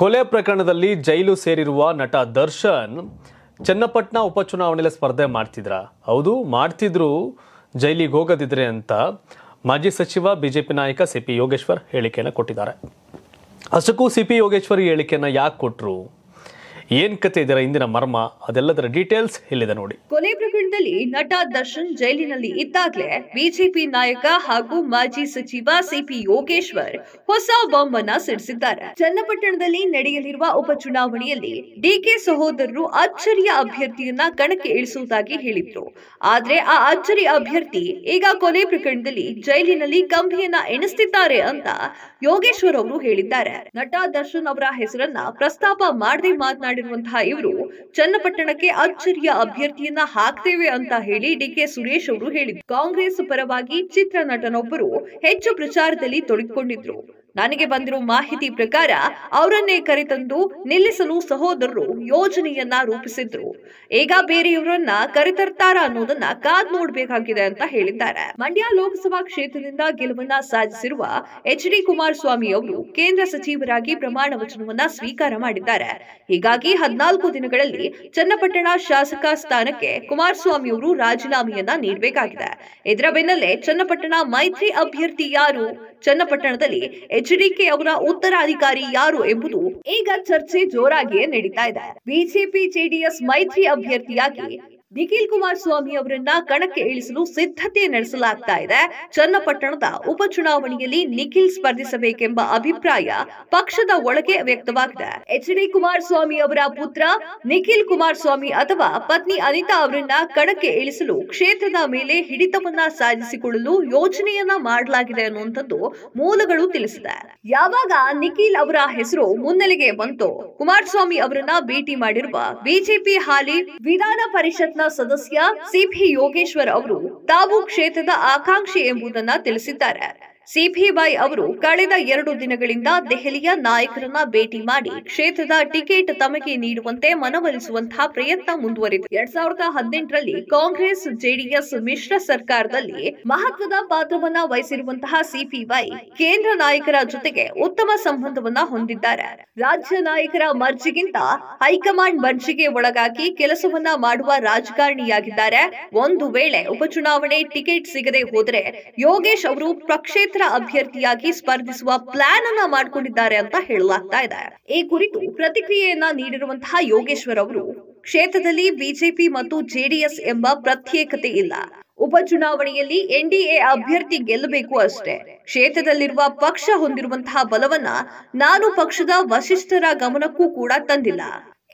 ಕೊಲೆ ಪ್ರಕರಣದಲ್ಲಿ ಜೈಲು ಸೇರಿರುವ ನಟ ದರ್ಶನ್ ಚನ್ನಪಟ್ಟಣ ಉಪಚುನಾವಣೆಯಲ್ಲಿ ಸ್ಪರ್ಧೆ ಮಾಡ್ತಿದ್ರ ಹೌದು ಮಾಡ್ತಿದ್ರು ಜೈಲಿಗೆ ಹೋಗದಿದ್ರೆ ಅಂತ ಮಾಜಿ ಸಚಿವ ಬಿಜೆಪಿ ನಾಯಕ ಸಿಪಿ ಯೋಗೇಶ್ವರ್ ಹೇಳಿಕೆಯನ್ನು ಕೊಟ್ಟಿದ್ದಾರೆ ಅಷ್ಟಕ್ಕೂ ಸಿಪಿ ಯೋಗೇಶ್ವರ್ ಹೇಳಿಕೆಯನ್ನು ಯಾಕೆ ಕೊಟ್ಟರು ಏನ್ ಕತೆ ಇದರ ಇಂದಿನ ಮರ್ಮ ಅದೆಲ್ಲದರ ಡೀಟೇಲ್ಸ್ ಇಲ್ಲಿದೆ ನೋಡಿ ಕೊಲೆ ನಟ ದರ್ಶನ್ ಜೈಲಿನಲ್ಲಿ ಇದ್ದಾಗಲೇ ಬಿಜೆಪಿ ನಾಯಕ ಹಾಗೂ ಮಾಜಿ ಸಚಿವ ಸಿಪಿ ಯೋಗೇಶ್ವರ್ ಹೊಸ ಬಾಂಬ್ ಅನ್ನ ಸಿಡಿಸಿದ್ದಾರೆ ಚನ್ನಪಟ್ಟಣದಲ್ಲಿ ನಡೆಯಲಿರುವ ಉಪಚುನಾವಣೆಯಲ್ಲಿ ಡಿಕೆ ಸಹೋದರರು ಅಚ್ಚರಿಯ ಅಭ್ಯರ್ಥಿಯನ್ನ ಕಣಕ್ಕೆ ಇಳಿಸುವುದಾಗಿ ಹೇಳಿದ್ರು ಆದ್ರೆ ಆ ಅಚ್ಚರಿ ಅಭ್ಯರ್ಥಿ ಈಗ ಕೊನೆ ಪ್ರಕರಣದಲ್ಲಿ ಜೈಲಿನಲ್ಲಿ ಕಂಬಿಯನ್ನ ಎಣಿಸುತ್ತಿದ್ದಾರೆ ಅಂತ ಯೋಗೇಶ್ವರ್ ಅವರು ಹೇಳಿದ್ದಾರೆ ನಟ ದರ್ಶನ್ ಅವರ ಹೆಸರನ್ನ ಪ್ರಸ್ತಾಪ ಮಾಡದೆ ಮಾತನಾಡಿರುವಂತಹ ಇವರು ಚನ್ನಪಟ್ಟಣಕ್ಕೆ ಅಚ್ಚರಿಯ ಅಭ್ಯರ್ಥಿಯನ್ನ ಹಾಕದೆ ಮಾಡುತ್ತೇವೆ ಅಂತ ಹೇಳಿ ಡಿಕೆ ಸುರೇಶ್ ಅವರು ಹೇಳಿದ್ರು ಕಾಂಗ್ರೆಸ್ ಪರವಾಗಿ ಚಿತ್ರ ನಟನೊಬ್ಬರು ಹೆಚ್ಚು ಪ್ರಚಾರದಲ್ಲಿ ತೊಡಗಿಕೊಂಡಿದ್ರು ನನಗೆ ಬಂದಿರುವ ಮಾಹಿತಿ ಪ್ರಕಾರ ಅವರನ್ನೇ ಕರೆತಂದು ನಿಲ್ಲಿಸಲು ಸಹೋದರರು ಯೋಜನೆಯನ್ನ ರೂಪಿಸಿದ್ರು ಈಗ ಬೇರೆಯವರನ್ನ ಕರೆತರ್ತಾರ ಅನ್ನೋದನ್ನ ಕಾದ್ ನೋಡಬೇಕಾಗಿದೆ ಅಂತ ಹೇಳಿದ್ದಾರೆ ಮಂಡ್ಯ ಲೋಕಸಭಾ ಕ್ಷೇತ್ರದಿಂದ ಗೆಲುವನ್ನ ಸಾಧಿಸಿರುವ ಎಚ್ ಡಿ ಕುಮಾರಸ್ವಾಮಿ ಅವರು ಕೇಂದ್ರ ಸಚಿವರಾಗಿ ಪ್ರಮಾಣ ವಚನವನ್ನ ಸ್ವೀಕಾರ ಮಾಡಿದ್ದಾರೆ ಹೀಗಾಗಿ ಹದಿನಾಲ್ಕು ದಿನಗಳಲ್ಲಿ ಚನ್ನಪಟ್ಟಣ ಶಾಸಕ ಸ್ಥಾನಕ್ಕೆ ಕುಮಾರಸ್ವಾಮಿ ಅವರು ರಾಜೀನಾಮೆಯನ್ನ ನೀಡಬೇಕಾಗಿದೆ ಇದರ ಬೆನ್ನಲ್ಲೇ ಚನ್ನಪಟ್ಟಣ ಮೈತ್ರಿ ಅಭ್ಯರ್ಥಿ ಯಾರು ಚನ್ನಪಟ್ಟಣದಲ್ಲಿ ಎಚ್ಡಿಕೆ ಅವರ ಉತ್ತರಾಧಿಕಾರಿ ಯಾರು ಎಂಬುದು ಈಗ ಚರ್ಚೆ ಜೋರಾಗಿಯೇ ನಡೀತಾ ಇದೆ ಬಿಜೆಪಿ ಜೆಡಿಎಸ್ ಮೈತ್ರಿ ಅಭ್ಯರ್ಥಿಯಾಗಿ ನಿಖಿಲ್ ಸ್ವಾಮಿ ಅವರನ್ನ ಕಣಕ್ಕೆ ಇಳಿಸಲು ಸಿದ್ಧತೆ ನಡೆಸಲಾಗ್ತಾ ಇದೆ ಚನ್ನಪಟ್ಟಣದ ಉಪಚುನಾವಣೆಯಲ್ಲಿ ನಿಖಿಲ್ ಸ್ಪರ್ಧಿಸಬೇಕೆಂಬ ಅಭಿಪ್ರಾಯ ಪಕ್ಷದ ಒಳಗೆ ವ್ಯಕ್ತವಾಗಿದೆ ಎಚ್ ಡಿ ಸ್ವಾಮಿ ಅವರ ಪುತ್ರ ನಿಖಿಲ್ ಸ್ವಾಮಿ ಅಥವಾ ಪತ್ನಿ ಅನಿತಾ ಅವರನ್ನ ಕಣಕ್ಕೆ ಇಳಿಸಲು ಕ್ಷೇತ್ರದ ಮೇಲೆ ಹಿಡಿತವನ್ನ ಸಾಧಿಸಿಕೊಳ್ಳಲು ಯೋಜನೆಯನ್ನ ಮಾಡಲಾಗಿದೆ ಅನ್ನುವಂಥದ್ದು ಮೂಲಗಳು ತಿಳಿಸಿದೆ ಯಾವಾಗ ನಿಖಿಲ್ ಅವರ ಹೆಸರು ಮುನ್ನೆಲೆಗೆ ಬಂತು ಕುಮಾರಸ್ವಾಮಿ ಅವರನ್ನ ಭೇಟಿ ಮಾಡಿರುವ ಬಿಜೆಪಿ ಹಾಲಿ ವಿಧಾನ ಪರಿಷತ್ ನ ಸದಸ್ಯ ಸಿಪಿ ಯೋಗೇಶ್ವರ ಅವರು ತಾವು ಕ್ಷೇತ್ರದ ಆಕಾಂಕ್ಷಿ ಎಂಬುದನ್ನ ತಿಳಿಸಿದ್ದಾರೆ. ಸಿಪಿವೈ ಅವರು ಕಳೆದ ಎರಡು ದಿನಗಳಿಂದ ದೆಹಲಿಯ ನಾಯಕರನ್ನ ಭೇಟಿ ಮಾಡಿ ಕ್ಷೇತ್ರದ ಟಿಕೆಟ್ ತಮಗೆ ನೀಡುವಂತೆ ಮನವೊಲಿಸುವಂತಹ ಪ್ರಯತ್ನ ಮುಂದುವರೆದಿದೆ ಎರಡ್ ಸಾವಿರದ ಹದಿನೆಂಟರಲ್ಲಿ ಕಾಂಗ್ರೆಸ್ ಜೆಡಿಎಸ್ ಮಿಶ್ರ ಸರ್ಕಾರದಲ್ಲಿ ಮಹತ್ವದ ಪಾತ್ರವನ್ನ ವಹಿಸಿರುವಂತಹ ಸಿಪಿವೈ ಕೇಂದ್ರ ನಾಯಕರ ಜೊತೆಗೆ ಉತ್ತಮ ಸಂಬಂಧವನ್ನ ಹೊಂದಿದ್ದಾರೆ ರಾಜ್ಯ ನಾಯಕರ ಮರ್ಜಿಗಿಂತ ಹೈಕಮಾಂಡ್ ಮರ್ಜಿಗೆ ಒಳಗಾಗಿ ಕೆಲಸವನ್ನ ಮಾಡುವ ರಾಜಕಾರಣಿಯಾಗಿದ್ದಾರೆ ಒಂದು ವೇಳೆ ಉಪಚುನಾವಣೆ ಟಿಕೆಟ್ ಸಿಗದೆ ಹೋದರೆ ಯೋಗೇಶ್ ಅವರು ಪ್ರಕ್ಷೇತ್ರ ಪಕ್ಷೇತರ ಅಭ್ಯರ್ಥಿಯಾಗಿ ಸ್ಪರ್ಧಿಸುವ ಪ್ಲಾನ್ ಅನ್ನ ಮಾಡಿಕೊಂಡಿದ್ದಾರೆ ಅಂತ ಹೇಳಲಾಗ್ತಾ ಇದೆ ಈ ಕುರಿತು ಪ್ರತಿಕ್ರಿಯೆಯನ್ನ ನೀಡಿರುವಂತಹ ಯೋಗೇಶ್ವರ್ ಅವರು ಕ್ಷೇತ್ರದಲ್ಲಿ ಬಿಜೆಪಿ ಮತ್ತು ಜೆಡಿಎಸ್ ಎಂಬ ಪ್ರತ್ಯೇಕತೆ ಇಲ್ಲ ಉಪಚುನಾವಣೆಯಲ್ಲಿ ಎನ್ಡಿಎ ಅಭ್ಯರ್ಥಿ ಗೆಲ್ಲಬೇಕು ಅಷ್ಟೇ ಕ್ಷೇತ್ರದಲ್ಲಿರುವ ಪಕ್ಷ ಹೊಂದಿರುವಂತಹ ಬಲವನ್ನ ನಾನು ಪಕ್ಷದ ವಶಿಷ್ಠರ ಗಮನಕ್ಕೂ ಕೂಡ ತಂದಿಲ್ಲ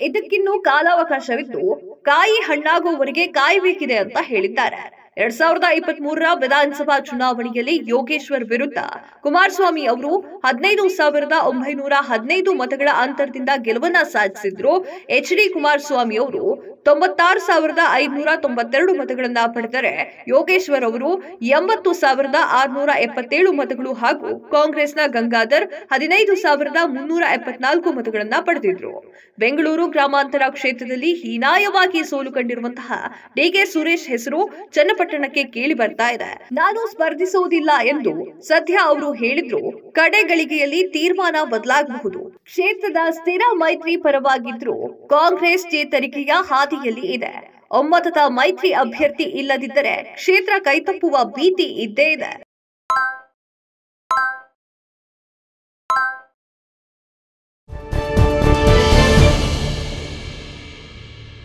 ಇದಕ್ಕಿನ್ನೂ ಕಾಲಾವಕಾಶವಿದ್ದು ಕಾಯಿ ಹಣ್ಣಾಗುವವರಿಗೆ ಕಾಯಬೇಕಿದೆ ಅಂತ ಹೇಳಿದ್ದಾರೆ ಎರಡ್ ಸಾವಿರದ ಇಪ್ಪತ್ತ್ ಮೂರರ ವಿಧಾನಸಭಾ ಚುನಾವಣೆಯಲ್ಲಿ ಯೋಗೇಶ್ವರ್ ವಿರುದ್ಧ ಕುಮಾರಸ್ವಾಮಿ ಅವರು ಹದಿನೈದು ಸಾವಿರದ ಒಂಬೈನೂರ ಹದಿನೈದು ಮತಗಳ ಅಂತರದಿಂದ ಗೆಲುವನ್ನ ಸಾಧಿಸಿದ್ರು ಎಚ್ ಡಿ ಕುಮಾರಸ್ವಾಮಿ ಅವರು ತೊಂಬತ್ತಾರು ಸಾವಿರದ ಐದುನೂರ ತೊಂಬತ್ತೆರಡು ಮತಗಳನ್ನ ಪಡೆದರೆ ಯೋಗೇಶ್ವರ್ ಅವರು ಎಂಬತ್ತು ಸಾವಿರದ ಆರುನೂರ ಎಪ್ಪತ್ತೇಳು ಮತಗಳು ಹಾಗೂ ಕಾಂಗ್ರೆಸ್ನ ಗಂಗಾಧರ್ ಹದಿನೈದು ಸಾವಿರದ ಮುನ್ನೂರ ಎಪ್ಪತ್ನಾಲ್ಕು ಮತಗಳನ್ನ ಪಡೆದಿದ್ರು ಬೆಂಗಳೂರು ಗ್ರಾಮಾಂತರ ಕ್ಷೇತ್ರದಲ್ಲಿ ಹೀನಾಯವಾಗಿ ಸೋಲು ಕಂಡಿರುವಂತಹ ಡಿಕೆ ಸುರೇಶ್ ಹೆಸರು ಚನ್ನಪ ಪಟ್ಟಣಕ್ಕೆ ಕೇಳಿ ಬರ್ತಾ ಇದೆ ನಾನು ಸ್ಪರ್ಧಿಸುವುದಿಲ್ಲ ಎಂದು ಸದ್ಯ ಅವರು ಹೇಳಿದ್ರು ಗಳಿಗೆಯಲ್ಲಿ ತೀರ್ಮಾನ ಬದಲಾಗಬಹುದು ಕ್ಷೇತ್ರದ ಸ್ಥಿರ ಮೈತ್ರಿ ಪರವಾಗಿದ್ರು ಕಾಂಗ್ರೆಸ್ ಚೇತರಿಕೆಯ ಹಾದಿಯಲ್ಲಿ ಇದೆ ಒಮ್ಮತದ ಮೈತ್ರಿ ಅಭ್ಯರ್ಥಿ ಇಲ್ಲದಿದ್ದರೆ ಕ್ಷೇತ್ರ ಕೈತಪ್ಪುವ ಭೀತಿ ಇದ್ದೇ ಇದೆ